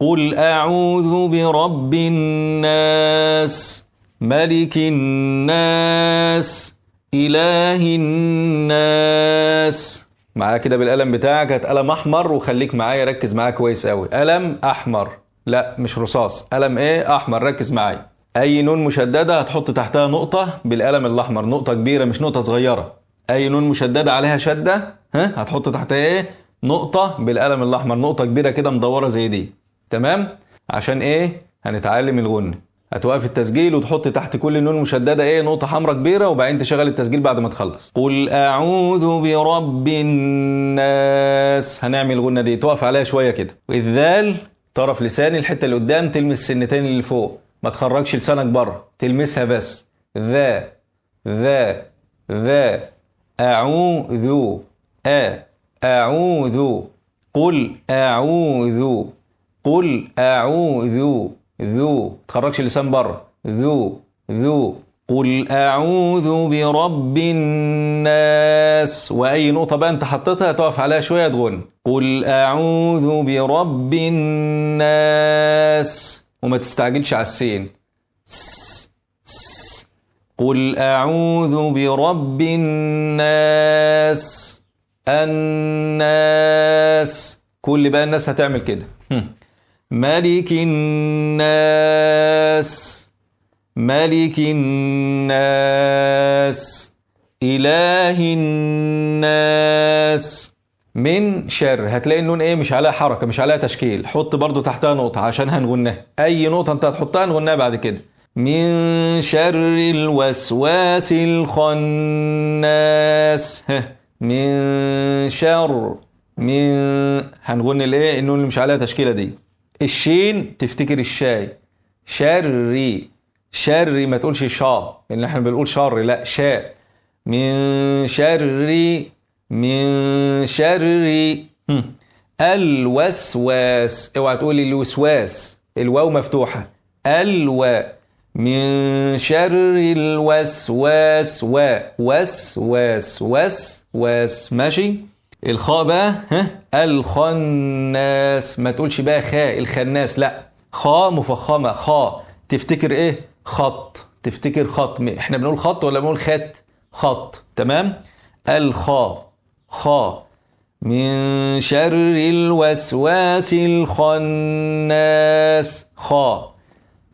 قل أعوذ برب الناس ملك الناس إله الناس معايا كده بالقلم بتاعك هات قلم أحمر وخليك معايا ركز معايا كويس قوي قلم أحمر لا مش رصاص قلم إيه أحمر ركز معايا أي نون مشددة هتحط تحتها نقطة بالقلم الأحمر نقطة كبيرة مش نقطة صغيرة أي نون مشددة عليها شدة ها هتحط تحتها إيه نقطة بالقلم الأحمر نقطة كبيرة كده مدورة زي دي تمام عشان ايه هنتعلم الغن هتوقف التسجيل وتحط تحت كل نون مشدده ايه نقطه حمراء كبيره وبعدين تشغل التسجيل بعد ما تخلص قل اعوذ برب الناس هنعمل الغنه دي تقف عليها شويه كده والذال طرف لساني الحته اللي قدام تلمس السنتين اللي فوق ما تخرجش لسانك بره تلمسها بس ذا ذا ذا اعوذ أ أعوذ قل أعوذ قل أعوذ ذو تخرجش اللسان بره ذو ذو قل أعوذ برب الناس وأي نقطة بقى أنت حطيتها تقف عليها شوية تغن قل أعوذ برب الناس وما تستعجلش على السين قل أعوذ برب الناس الناس كل بقى الناس هتعمل كده ملك الناس ملك الناس إله الناس من شر هتلاقي النون ايه مش عليها حركة مش عليها تشكيل حط برضو تحتها نقطة عشان هنغنها أي نقطة أنت هتحطها هنغنها بعد كده من شر الوسواس الخناس ها من شر من هنغن الايه النون اللي مش عليها تشكيلة دي الشين تفتكر الشاي شري شري ما تقولش شا لان احنا بنقول شر لا شاء من شري من شري الوسواس اوعى تقولي الوسواس الواو مفتوحه الو من شر الوسواس و وسواس وسواس ماشي الخاء بقى ها الخناس ما تقولش بقى خاء الخناس لا خاء مفخمه خاء تفتكر ايه خط تفتكر خط احنا بنقول خط ولا بنقول خط خط تمام الخاء خاء من شر الوسواس الخناس خاء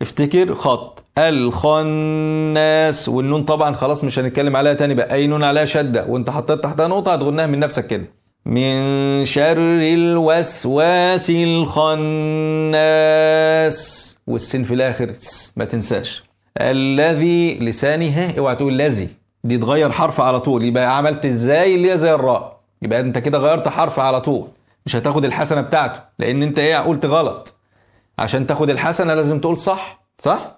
افتكر خط الخناس والنون طبعا خلاص مش هنتكلم عليها تاني بقى اي نون عليها شده وانت حطيت تحتها نقطه هتغنها من نفسك كده من شر الوسواس الخناس والسين في الاخر ما تنساش الذي ها اوعى تقول الذي دي تغير حرف على طول يبقى عملت ازاي اللي هي زي الراء يبقى انت كده غيرت حرف على طول مش هتاخد الحسنه بتاعته لان انت ايه قلت غلط عشان تاخد الحسنه لازم تقول صح صح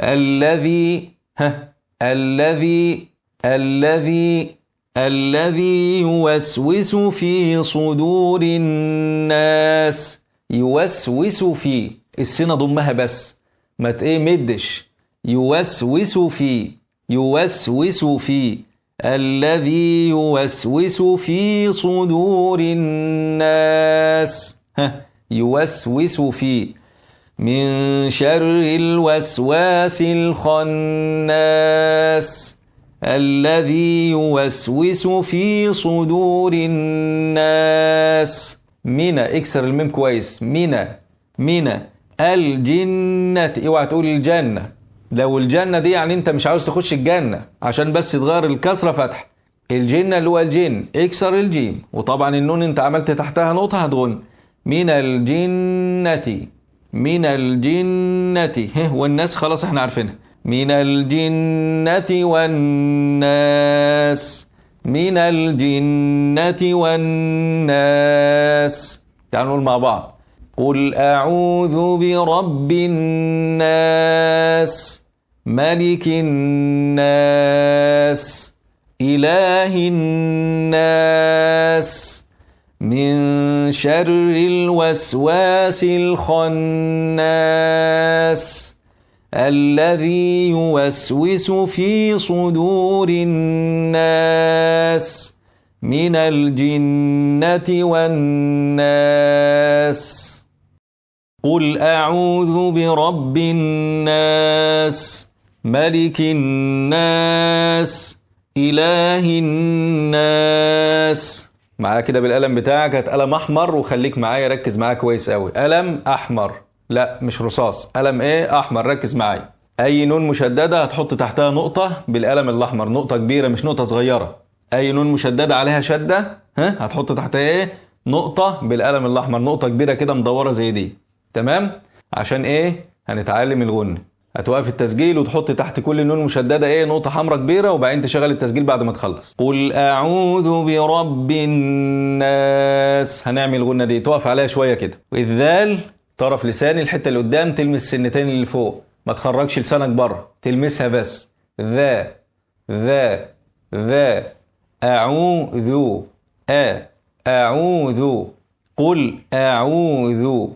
الذي ها الذي الذي الذي يوسوس في صدور الناس يوسوس في السنة ضمها بس ما ايه مدش يوسوس في يوسوس في الذي يوسوس في صدور الناس ها يوسوس في من شر الوسواس الخناس الذي يوسوس في صدور الناس مينا اكسر الميم كويس مينا مينا الجنة اوعى تقول الجنة لو الجنة دي يعني انت مش عاوز تخش الجنة عشان بس تغير الكسرة فتح الجنة اللي هو الجن اكسر الجيم وطبعا النون انت عملت تحتها نقطة هتغن من الجنة من الجنة والناس خلاص احنا عارفينها من الجنة والناس من الجنة والناس تعالوا مع بعض قل أعوذ برب الناس ملك الناس إله الناس من شر الوسواس الخناس الذي يوسوس في صدور الناس من الجنة والناس قل أعوذ برب الناس ملك الناس إله الناس معايا كده بالقلم بتاعك هات قلم أحمر وخليك معايا ركز معايا كويس قوي قلم أحمر لا مش رصاص قلم ايه احمر ركز معايا اي نون مشدده هتحط تحتها نقطه بالقلم الاحمر نقطه كبيره مش نقطه صغيره اي نون مشدده عليها شده ها هتحط تحتها ايه نقطه بالقلم الاحمر نقطه كبيره كده مدوره زي دي تمام عشان ايه هنتعلم الغن هتوقف التسجيل وتحط تحت كل نون مشدده ايه نقطه حمراء كبيره وبعدين تشغل التسجيل بعد ما تخلص قل اعوذ برب الناس هنعمل الغنه دي توقف عليها شويه كده والذال طرف لساني الحته اللي قدام تلمس السنتين اللي فوق ما تخرجش لسانك بره تلمسها بس ذا ذا ذا أعوذ أ أعوذ قل أعوذ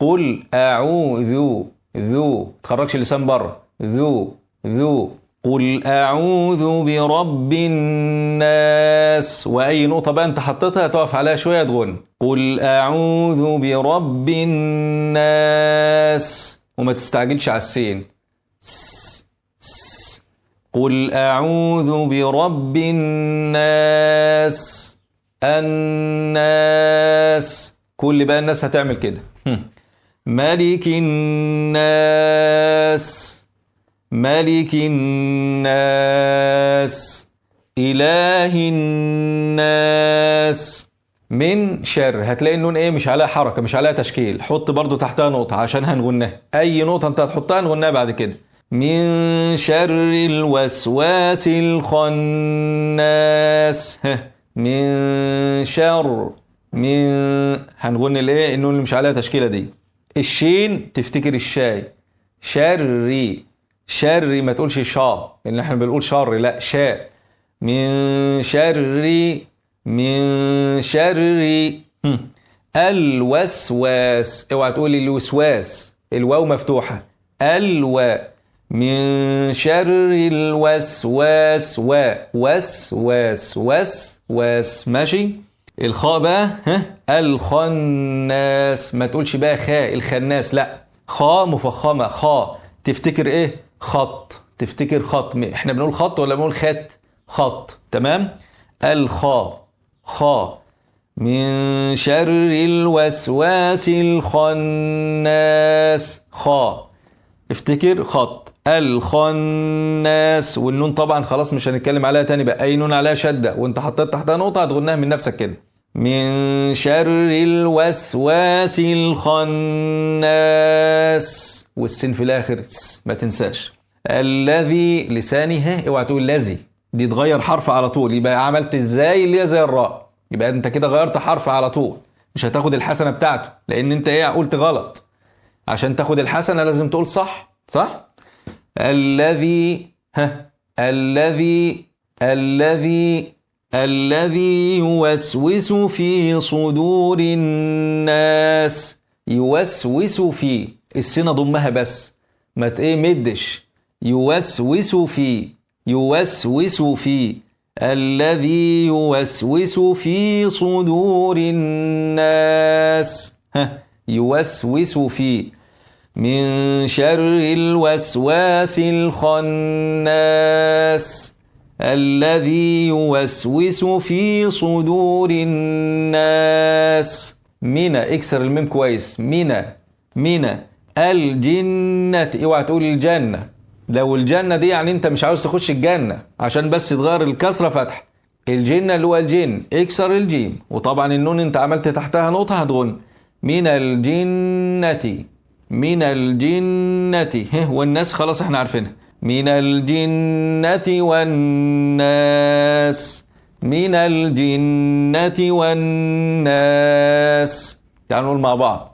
قل أعوذ ذو تخرجش اللسان بره ذو ذو قل أعوذ برب الناس وأي نقطة بقى أنت حطيتها تقف عليها شوية تغن قل أعوذ برب الناس وما تستعجلش على السين قل أعوذ برب الناس الناس كل بقى الناس هتعمل كده ملك الناس ملك الناس إله الناس من شر هتلاقي النون ايه مش عليها حركه مش عليها تشكيل حط برضو تحتها نقطه عشان هنغنها اي نقطه انت هتحطها هنغنها بعد كده من شر الوسواس الخناس من شر من هنغن الايه النون اللي مش عليها تشكيله دي الشين تفتكر الشاي شري شر ما تقولش شا لان يعني احنا بنقول شر لا شاء من شر من شر الوسواس اوعى تقولي الوسواس الواو مفتوحه الو من شر الوسواس و وسواس وس ماشي الخاء بقى ها الخناس ما تقولش بقى خاء الخناس لا خاء مفخمه خاء تفتكر ايه خط تفتكر خط احنا بنقول خط ولا بنقول خط خط تمام الخاء خاء من شر الوسواس الخناس خاء افتكر خط الخناس والنون طبعا خلاص مش هنتكلم عليها تاني بقى اي نون عليها شده وانت حطيت تحتها نقطه هتغنها من نفسك كده من شر الوسواس الخناس والسين في الاخر ما تنساش الذي لسانه اوعى تقول الذي دي تغير حرف على طول يبقى عملت ازاي اللي زي الراء يبقى انت كده غيرت حرف على طول مش هتاخد الحسنه بتاعته لان انت ايه قلت غلط عشان تاخد الحسنه لازم تقول صح صح الذي ها الذي الذي الذي يوسوس في صدور الناس يوسوس في السين اضمها بس ما ايه مدش يوسوس في يوسوس في الذي يوسوس في صدور الناس ها يوسوس في من شر الوسواس الخناس الذي يوسوس في صدور الناس مينا اكسر الميم كويس مينا مينا الجنة اوعى تقول الجنة لو الجنة دي يعني انت مش عاوز تخش الجنة عشان بس تغير الكسرة فتح الجنة اللي هو الجن اكسر الجيم وطبعا النون انت عملت تحتها نقطة هتغن من الجنة من الجنة والناس خلاص احنا عارفينها من الجنة والناس من الجنة والناس تعالوا نقول مع بعض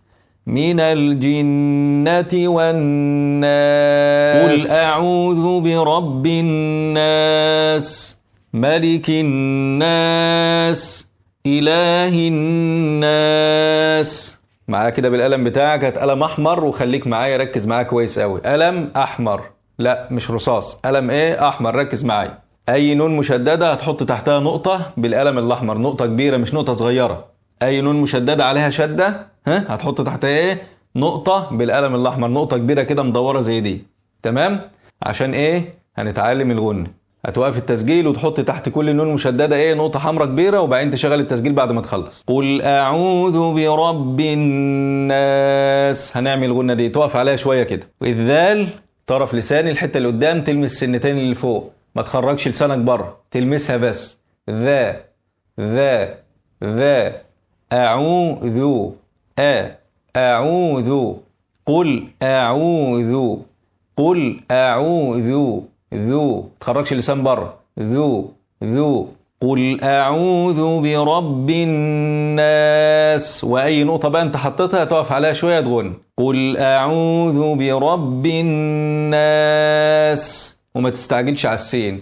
من الجنة والناس قل أعوذ برب الناس ملك الناس إله الناس معاك كده بالقلم بتاعك هات قلم أحمر وخليك معايا ركز معايا كويس قوي قلم أحمر لا مش رصاص قلم إيه أحمر ركز معايا أي نون مشددة هتحط تحتها نقطة بالقلم الأحمر نقطة كبيرة مش نقطة صغيرة اي نون مشدده عليها شده ها هتحط تحتها ايه نقطه بالقلم الاحمر نقطه كبيره كده مدوره زي دي تمام عشان ايه هنتعلم الغنه هتوقف التسجيل وتحط تحت كل نون مشدده ايه نقطه حمراء كبيره وبعدين تشغل التسجيل بعد ما تخلص قل اعوذ برب الناس هنعمل الغنه دي تقف عليها شويه كده والذال طرف لساني الحته اللي قدام تلمس السنتين اللي فوق ما تخرجش لسانك بره تلمسها بس ذا ذا ذا أعوذ أ أعوذ قل أعوذ قل أعوذ ذو تخرجش اللسان بره ذو ذو قل أعوذ برب الناس وأي نقطة بقى أنت حطيتها تقف عليها شوية تغن قل أعوذ برب الناس وما تستعجلش على السين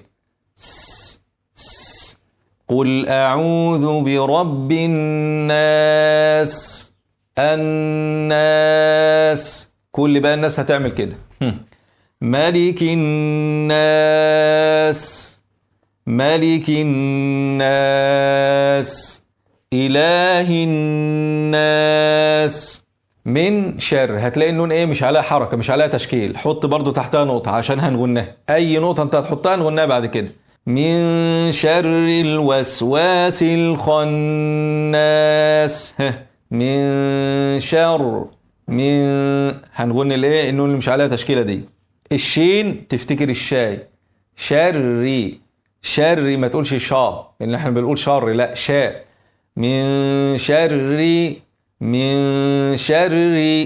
قل أعوذ برب الناس الناس كل بقى الناس هتعمل كده ملك الناس ملك الناس إله الناس من شر هتلاقي النون ايه مش عليها حركة مش عليها تشكيل حط برضو تحتها نقطة عشان هنغنها أي نقطة أنت هتحطها هنغنها بعد كده من شر الوسواس الخناس من شر من هنغن ليه النون اللي مش عليها تشكيله دي الشين تفتكر الشاي شر شر ما تقولش شا ان احنا بنقول شر لا شاء من شر من شر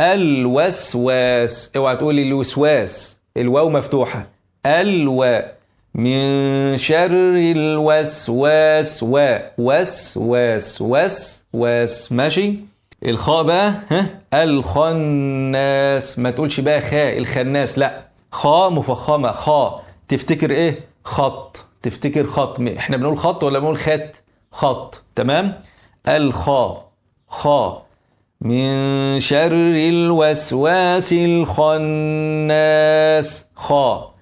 الوسواس اوعى تقولي الوسواس الواو مفتوحه الو من شر الوسواس وس وس وس ماشي الخاء بقى ها الخناس ما تقولش بقى خاء الخناس لا خاء مفخمه خاء تفتكر ايه خط تفتكر خط احنا بنقول خط ولا بنقول خط خط تمام الخاء خاء من شر الوسواس الخناس خاء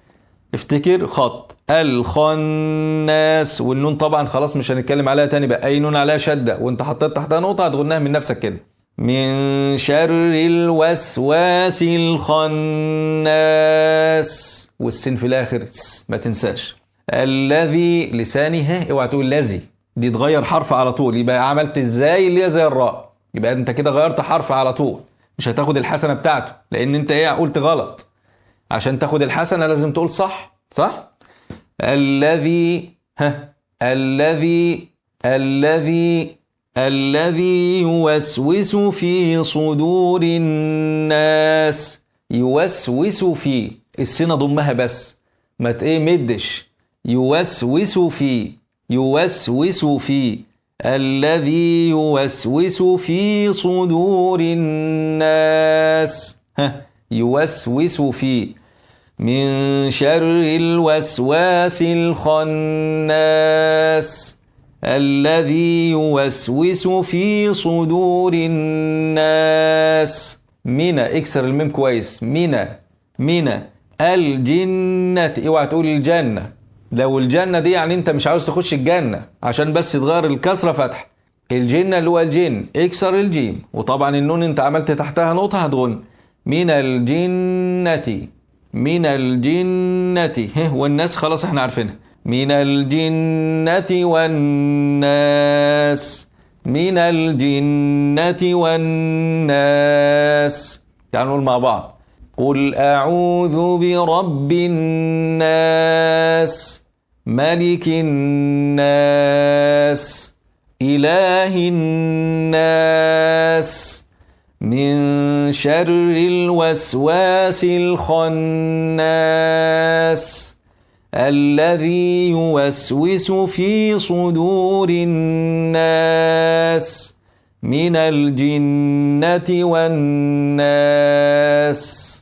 افتكر خط الخناس والنون طبعا خلاص مش هنتكلم عليها تاني بقى اي نون عليها شده وانت حطيت تحتها نقطه هتغنها من نفسك كده من شر الوسواس الخناس والسين في الاخر ما تنساش الذي لساني ها اوعى تقول الذي دي تغير حرف على طول يبقى عملت ازاي اللي هي زي الراء يبقى انت كده غيرت حرف على طول مش هتاخد الحسنه بتاعته لان انت ايه قلت غلط عشان تاخد الحسنه لازم تقول صح صح الذي ها الذي الذي الذي يوسوس في صدور الناس يوسوس في السنة ضمها بس ما ايه مدش يوسوس في يوسوس في الذي يوسوس في صدور الناس ها يوسوس في من شر الوسواس الخناس الذي يوسوس في صدور الناس من اكسر الميم كويس من من الجنة اوعى تقول الجنة لو الجنة دي يعني انت مش عاوز تخش الجنة عشان بس تغير الكسرة فتح الجنة اللي هو الجن اكسر الجيم وطبعا النون انت عملت تحتها نقطة هتغن من الجنة من الجنة والناس خلاص احنا عارفينها من الجنة والناس من الجنة والناس تعالوا نقول مع بعض قل أعوذ برب الناس ملك الناس إله الناس شر الوسواس الخناس الذي يوسوس في صدور الناس من الجنه والناس